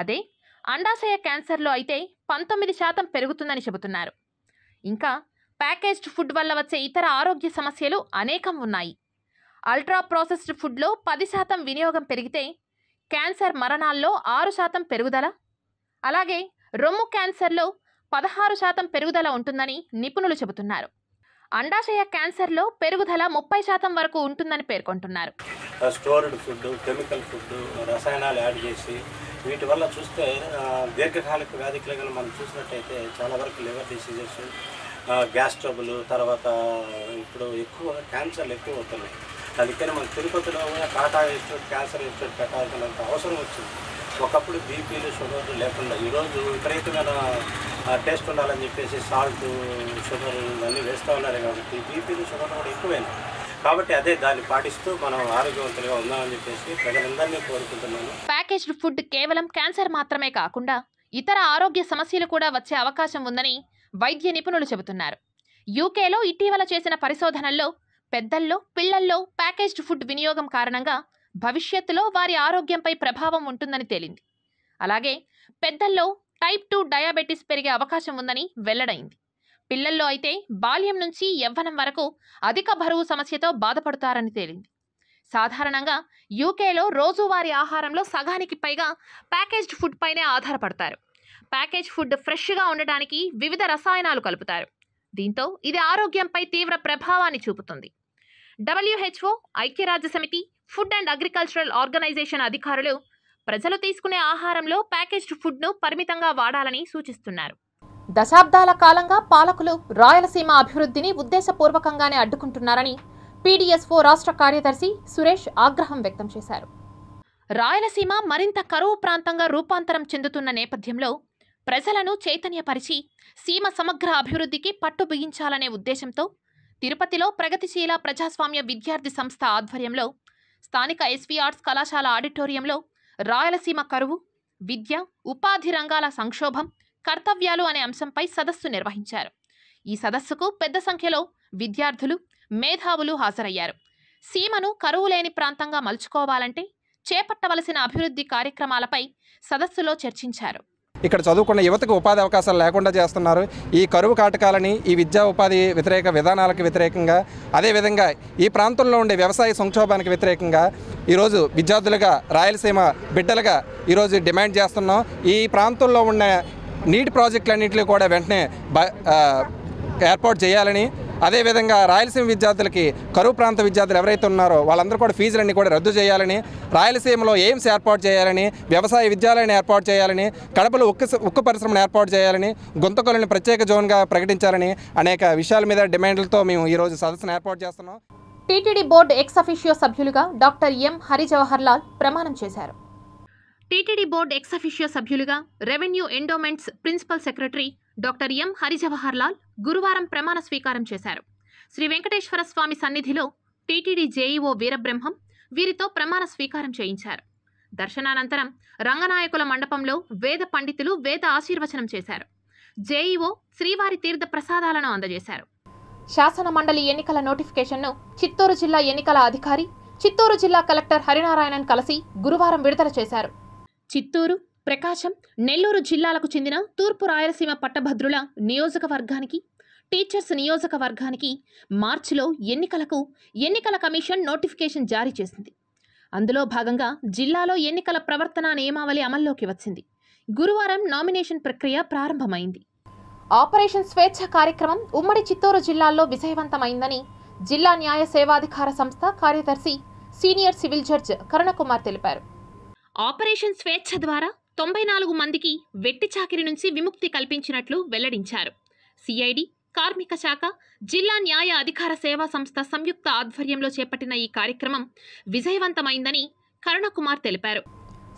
అదే అండాశయ క్యాన్సర్లో అయితే పంతొమ్మిది శాతం పెరుగుతుందని చెబుతున్నారు ఇంకా ప్యాకేజ్డ్ ఫుడ్ వల్ల వచ్చే ఇతర ఆరోగ్య సమస్యలు అనేకం ఉన్నాయి అల్ట్రా ప్రాసెస్డ్ ఫుడ్లో పది శాతం వినియోగం పెరిగితే క్యాన్సర్ మరణాల్లో ఆరు శాతం పెరుగుదల అలాగే రొమ్ము క్యాన్సర్లో పదహారు శాతం పెరుగుదల ఉంటుందని నిపుణులు చెబుతున్నారు అండాశయ క్యాన్సర్లో పెరుగుదల ముప్పై శాతం వరకు ఉంటుందని పేర్కొంటున్నారు స్టోర్డ్ ఫుడ్ కెమికల్ ఫుడ్ రసాయనాలు యాడ్ చేసి వీటి వల్ల చూస్తే దీర్ఘకాలిక వ్యాధికి గల మనం చూసినట్టయితే చాలా వరకు లివర్ డిసీజెస్ గ్యాస్ ట్రబులు తర్వాత ఇప్పుడు ఎక్కువ క్యాన్సర్లు ఎక్కువ అవుతున్నాయి అందుకని మన తిరుపతిలో కూడా టాటా ఇన్స్టిట్యూట్ క్యాన్సర్ ఇన్స్టిట్యూట్ పెట్టాల్సినంత అవసరం వచ్చింది ఒకప్పుడు బీపీలు షుగర్లు లేకుండా ఈరోజు విపరీతమైన టేస్ట్ ఉండాలని చెప్పేసి సాల్ట్ షుగర్ అన్నీ వేస్తూ ఉన్నారు కాబట్టి బీపీలు షుగర్ కూడా ఎక్కువైనాయి కాబట్టి అదే దాన్ని పాటిస్తూ మనం ఆరోగ్యవంతంగా చెప్పేసి ప్రజలందరినీ కోరుకుంటున్నాను ప్యాకేజ్డ్ ఫుడ్ కేవలం క్యాన్సర్ మాత్రమే కాకుండా ఇతర ఆరోగ్య సమస్యలు కూడా వచ్చే అవకాశం ఉందని వైద్య నిపుణులు చెబుతున్నారు యూకేలో ఇటీవల చేసిన పరిశోధనల్లో పెద్దల్లో పిల్లల్లో ప్యాకేజ్డ్ ఫుడ్ వినియోగం కారణంగా భవిష్యత్తులో వారి ఆరోగ్యంపై ప్రభావం ఉంటుందని తేలింది అలాగే పెద్దల్లో టైప్ టూ డయాబెటీస్ పెరిగే అవకాశం ఉందని వెల్లడైంది పిల్లల్లో అయితే బాల్యం నుంచి యవ్వనం వరకు అధిక బరువు సమస్యతో బాధపడతారని తేలింది సాధారణంగా యూకేలో రోజువారీ ఆహారంలో సగానికి పైగా ప్యాకేజ్డ్ ఫుడ్ పైనే ఆధారపడతారు ప్యాకేజ్ ఫుడ్ ఫ్రెష్గా ఉండడానికి వివిధ రసాయనాలు కలుపుతారు దీంతో ఇది ఆరోగ్యంపై తీవ్ర ప్రభావాన్ని చూపుతుంది డబ్ల్యూహెచ్ఓ ఐక్యరాజ్య సమితి ఫుడ్ అండ్ అగ్రికల్చరల్ ఆర్గనైజేషన్ అధికారులు ప్రజలు తీసుకునే ఆహారంలో ప్యాకేజ్డ్ ఫుడ్ను పరిమితంగా వాడాలని సూచిస్తున్నారు దశాబ్దాల కాలంగా పాలకులు రాయలసీమ అభివృద్ధిని ఉద్దేశపూర్వకంగానే అడ్డుకుంటున్నారని పీడీఎస్ఓ రాష్ట్ర కార్యదర్శి సురేష్ ఆగ్రహం వ్యక్తం చేశారు రాయలసీమ మరింత కరువు ప్రాంతంగా రూపాంతరం చెందుతున్న నేపథ్యంలో ప్రజలను చైతన్యపరిచి సీమ సమగ్ర అభివృద్ధికి పట్టు బిగించాలనే ఉద్దేశంతో తిరుపతిలో ప్రగతిశీల ప్రజాస్వామ్య విద్యార్థి సంస్థ ఆధ్వర్యంలో స్థానిక ఎస్వి ఆర్ట్స్ కళాశాల ఆడిటోరియంలో రాయలసీమ కరువు విద్య ఉపాధి రంగాల సంక్షోభం కర్తవ్యాలు అనే అంశంపై సదస్సు నిర్వహించారు ఈ సదస్సుకు పెద్ద సంఖ్యలో విద్యార్థులు మేధావులు హాజరయ్యారు సీమను కరువు లేని ప్రాంతంగా మలుచుకోవాలంటే చేపట్టవలసిన అభివృద్ధి కార్యక్రమాలపై సదస్సులో చర్చించారు ఇక్కడ చదువుకున్న యువతకు ఉపాధి అవకాశాలు లేకుండా చేస్తున్నారు ఈ కరువు కాటకాలని ఈ విద్యా ఉపాధి వ్యతిరేక విధానాలకు వ్యతిరేకంగా అదేవిధంగా ఈ ప్రాంతంలో ఉండే వ్యవసాయ సంక్షోభానికి వ్యతిరేకంగా ఈరోజు విద్యార్థులుగా రాయలసీమ బిడ్డలుగా ఈరోజు డిమాండ్ చేస్తున్నాం ఈ ప్రాంతంలో ఉన్న నీటి ప్రాజెక్టులన్నింటినీ కూడా వెంటనే ఏర్పాటు చేయాలని అదేవిధంగా రాయలసీమ విద్యార్థులకి కరువు ప్రాంత విద్యార్థులు ఎవరైతే ఉన్నారో వాళ్ళందరూ కూడా ఫీజులన్నీ కూడా రద్దు చేయాలని రాయలసీమలో ఎయిమ్స్ ఏర్పాటు చేయాలని వ్యవసాయ విద్యాలయాన్ని ఏర్పాటు చేయాలని కడపలో ఉక్కు ఉక్కు పరిశ్రమను ఏర్పాటు చేయాలని గుంతకొలని ప్రత్యేక జోన్గా ప్రకటించాలని అనేక విషయాల మీద డిమాండ్లతో మేము ఈరోజు సదస్సును ఏర్పాటు చేస్తున్నాం టీటీడీ బోర్డు ఎక్స్ అఫీషియో సభ్యులుగా డాక్టర్ ఎం హరిజవహర్ లాల్ ప్రమాణం చేశారు టీటీడీ బోర్డు ఎక్సఫిషియో సభ్యులుగా revenue endowments principal secretary doctor M Harijawahar Lal గురువారం ప్రమాణ స్వీకారం చేశారు శ్రీ వెంకటేశ్వర స్వామి సన్నిధిలో టీటీడీ జేఈఓ వీరబ్రహ్మం వీరితో ప్రమాణ స్వీకారం చేయించారు దర్శనానంతరం రంగనాయకుల మండపంలో వేద పండితులు వేద ఆశీర్వచనం చేశారు జేఈఓ శ్రీవారి తీర్థ ప్రసాదాలను అందజేశారు శాసన మండలి ఎన్నికల నోటిఫికేషన్ను చిత్తూరు జిల్లా ఎన్నికల అధికారి చిత్తూరు జిల్లా కలెక్టర్ హరినారాయణన్ కలిసి గురువారం విడుదల చేశారు చిత్తూరు ప్రకాశం నెల్లూరు జిల్లాలకు చెందిన తూర్పు రాయలసీమ పట్టభద్రుల నియోజకవర్గానికి టీచర్స్ నియోజకవర్గానికి మార్చిలో ఎన్నికలకు ఎన్నికల కమిషన్ నోటిఫికేషన్ జారీ చేసింది అందులో భాగంగా జిల్లాలో ఎన్నికల ప్రవర్తన నియమావళి అమల్లోకి వచ్చింది గురువారం నామినేషన్ ప్రక్రియ ప్రారంభమైంది ఆపరేషన్ స్వేచ్ఛ కార్యక్రమం ఉమ్మడి చిత్తూరు జిల్లాల్లో విజయవంతమైందని జిల్లా న్యాయ సేవాధికార సంస్థ కార్యదర్శి సీనియర్ సివిల్ జడ్జ్ కరుణకుమార్ తెలిపారు ఆపరేషన్ స్వేచ్ఛ ద్వారా తొంభై నాలుగు మందికి వెట్టి చాకిరి నుంచి విముక్తి కల్పించినట్లు వెల్లడించారు సిఐడి కార్మిక శాఖ జిల్లా న్యాయ అధికార సేవా సంస్థ సంయుక్త ఆధ్వర్యంలో చేపట్టిన ఈ కార్యక్రమం విజయవంతమైందని కరుణకుమార్ తెలిపారు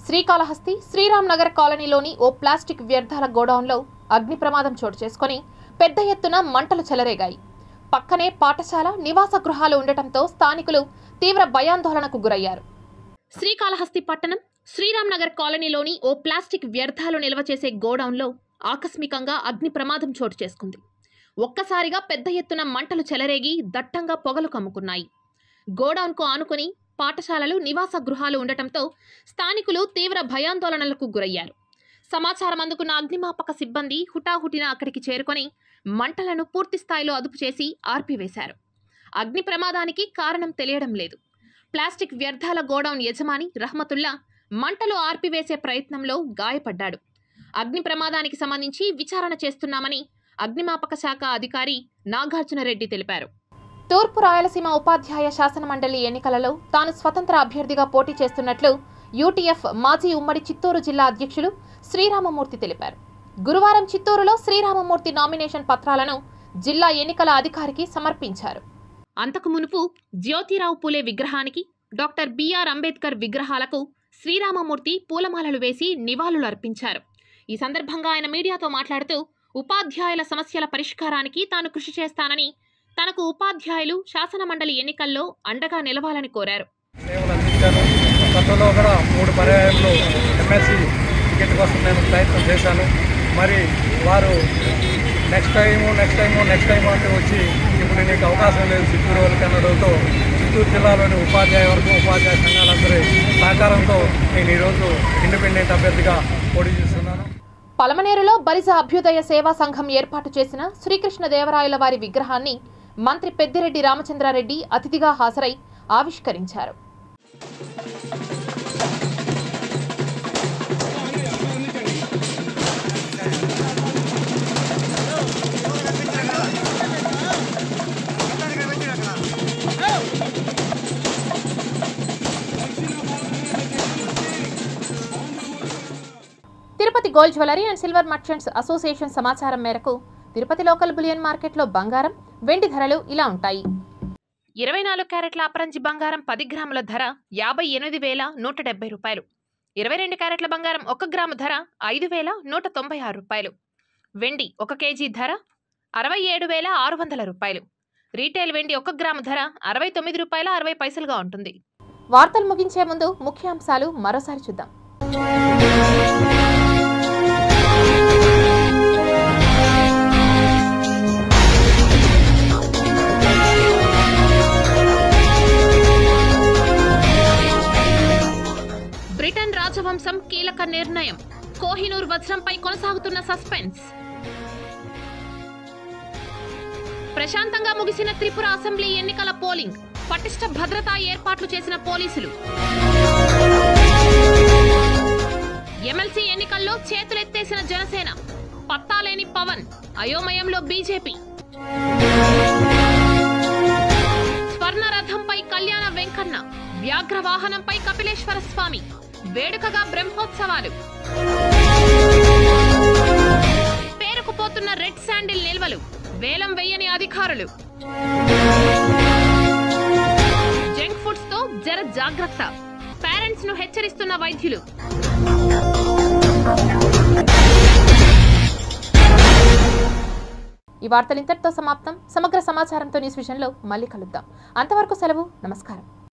శ్రీకాళహస్తి శ్రీరామ్ నగర్ కాలనీలోని ఓ ప్లాస్టిక్ వ్యర్థాల గోడౌన్లో అగ్ని ప్రమాదం చోటు చేసుకుని పెద్ద ఎత్తున మంటలు చెలరేగాయి పక్కనే పాఠశాల నివాస గృహాలు ఉండటంతో స్థానికులు తీవ్ర భయాందోళనకు గురయ్యారు శ్రీకాళహస్తి పట్టణం శ్రీరామ్నగర్ కాలనీలోని ఓ ప్లాస్టిక్ వ్యర్థాలు నిల్వ చేసే గోడౌన్లో ఆకస్మికంగా అగ్ని ప్రమాదం చోటు చేసుకుంది ఒక్కసారిగా పెద్ద ఎత్తున మంటలు చెలరేగి దట్టంగా పొగలు కమ్ముకున్నాయి గోడౌన్కు ఆనుకుని పాఠశాలలు నివాస గృహాలు ఉండటంతో స్థానికులు తీవ్ర భయాందోళనలకు గురయ్యారు సమాచారం అందుకున్న అగ్నిమాపక సిబ్బంది హుటాహుటిన అక్కడికి చేరుకొని మంటలను పూర్తి స్థాయిలో అదుపు చేసి ఆర్పివేశారు అగ్ని ప్రమాదానికి కారణం తెలియడం లేదు ప్లాస్టిక్ వ్యర్థాల గోడౌన్ యజమాని రహమతుల్లా మంటలు ఆర్పివేసే ప్రయత్నంలో గాయపడ్డాడు అగ్ని ప్రమాదానికి సంబంధించి విచారణ చేస్తున్నామని అగ్నిమాపక శాఖ అధికారి నాగార్జునరెడ్డి తెలిపారు తూర్పు రాయలసీమ ఉపాధ్యాయ శాసనమండలి ఎన్నికలలో తాను స్వతంత్ర అభ్యర్థిగా పోటీ చేస్తున్నట్లు యూటీఎఫ్ మాజీ ఉమ్మడి చిత్తూరు జిల్లా అధ్యక్షులు శ్రీరామమూర్తి తెలిపారు గురువారం చిత్తూరులో శ్రీరామమూర్తి నామినేషన్ పత్రాలను జిల్లా ఎన్నికల అధికారికి సమర్పించారు అంతకు మునుపు జ్యోతిరావు పూలే విగ్రహానికి డాక్టర్ బిఆర్ అంబేద్కర్ విగ్రహాలకు శ్రీరామమూర్తి పూలమాలలు వేసి నివాళులు అర్పించారు ఈ సందర్భంగా ఆయన మీడియాతో మాట్లాడుతూ ఉపాధ్యాయుల సమస్యల పరిష్కారానికి తాను కృషి చేస్తానని తనకు ఉపాధ్యాయులు శాసనమండలి ఎన్నికల్లో అండగా నిలవాలని కోరారు మరి వారు next time next time next time అంటే వచ్చి ఇప్పుడు నీకు అవకాశం లేదు సిక్కు రోజులు కనడంతో చిత్తూరు జిల్లాలోని ఉపాధ్యాయ వర్గం ఉపాధ్యాయ సంఘాలందరి సహకారంతో నేను ఈరోజు ఇండిపెండెంట్ అభ్యర్థిగా పోటీ చేస్తున్నాను పలమనేరులో బలిజ అభ్యుదయ సేవా సంఘం ఏర్పాటు చేసిన శ్రీకృష్ణ దేవరాయల వారి విగ్రహాన్ని మంత్రి పెద్దిరెడ్డి రామచంద్రారెడ్డి అతిథిగా హాజరై ఆవిష్కరించారు Tirupati gold jewellery and silver merchants association సమాచారం మేరకు తిరుపతి లోకల్ బులియన్ మార్కెట్లో బంగారం వెండి ధరలు ఇలా ఉంటాయి ఇరవై నాలుగు క్యారెట్ల అపరంజి బంగారం పది గ్రాముల ధర యాభై ఎనిమిది వేల నూట డెబ్బై రూపాయలు ఇరవై రెండు క్యారెట్ల బంగారం ఒక గ్రాము ధర ఐదు వేల నూట తొంభై ఆరు రూపాయలు వెండి ఒక కేజీ ధర అరవై ఏడు వేల ఆరు వందల రూపాయలు రీటైల్ వెండి ఒక గ్రాము ధర అరవై తొమ్మిది రూపాయల అరవై పైసలుగా ఉంటుంది వార్తలు ముగించే ముందు ముఖ్యాంశాలు మరోసారి చూద్దాం రాజవంశం కీలక నిర్ణయం కోహినూర్ వజ్రంపై కొనసాగుతున్న సస్పెన్స్ ప్రశాంతంగా ముగిసిన త్రిపుర అసెంబ్లీ ఎన్నికల పోలింగ్ పటిష్ట భద్రతా ఏర్పాట్లు చేసిన పోలీసులు ఎమ్మెల్సీ ఎన్నికల్లో చేతులెత్తేసిన జనసేన పత్తాలేని పవన్ అయోమయంలో బీజేపీ స్వర్ణరథంపై కళ్యాణ వెంకన్న వ్యాఘ్ర వాహనంపై కపిలేశ్వర స్వామి వేడుకగా బ్రహ్మోత్సవాలు పేరుకుపోతున్న రెడ్ శాండిల్ నిల్వలు వేలం వేయని అధికారులు జంక్ ఫుడ్స్ తో జర జాగ్రత్త పేరెంట్స్ ను హెచ్చరిస్తున్న వైద్యులు ఈ వార్తలు ఇంతటితో సమాప్తం సమగ్ర సమాచారంతో న్యూస్ విజన్లో మళ్ళీ కలుద్దాం అంతవరకు సెలవు నమస్కారం